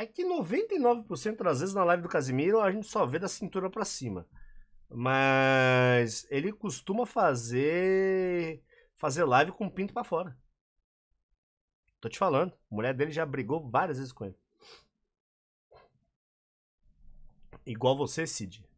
É que 99% das vezes na live do Casimiro a gente só vê da cintura para cima. Mas ele costuma fazer fazer live com o pinto para fora. Tô te falando, a mulher dele já brigou várias vezes com ele. Igual você, Cid.